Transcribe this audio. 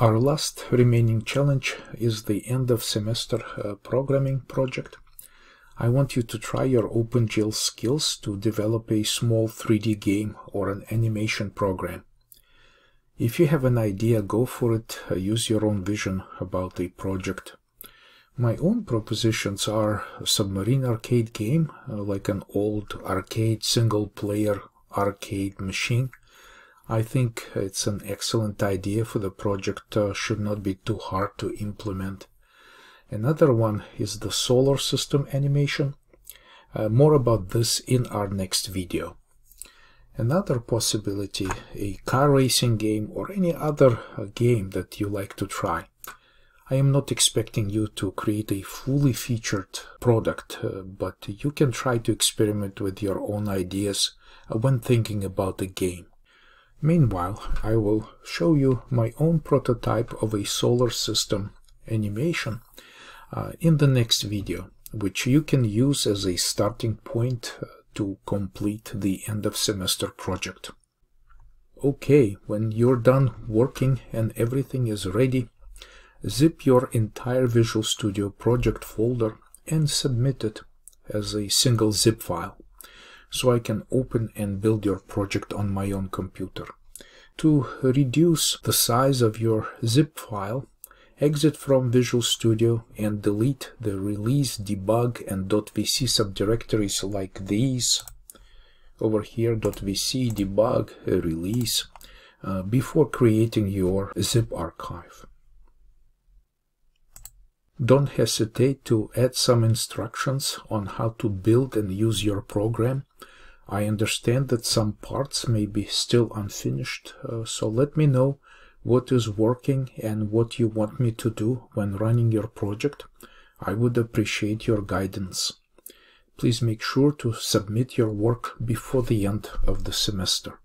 Our last remaining challenge is the end of semester uh, programming project. I want you to try your OpenGL skills to develop a small 3D game or an animation program. If you have an idea, go for it. Uh, use your own vision about the project. My own propositions are a submarine arcade game, uh, like an old arcade single player arcade machine, I think it's an excellent idea for the project, uh, should not be too hard to implement. Another one is the solar system animation. Uh, more about this in our next video. Another possibility, a car racing game or any other uh, game that you like to try. I am not expecting you to create a fully featured product, uh, but you can try to experiment with your own ideas uh, when thinking about the game. Meanwhile, I will show you my own prototype of a solar system animation uh, in the next video, which you can use as a starting point uh, to complete the end of semester project. Okay, when you're done working and everything is ready, zip your entire Visual Studio project folder and submit it as a single zip file so I can open and build your project on my own computer. To reduce the size of your zip file, exit from Visual Studio and delete the release, debug and .vc subdirectories like these. Over here .vc, debug, release, uh, before creating your zip archive. Don't hesitate to add some instructions on how to build and use your program. I understand that some parts may be still unfinished, uh, so let me know what is working and what you want me to do when running your project. I would appreciate your guidance. Please make sure to submit your work before the end of the semester.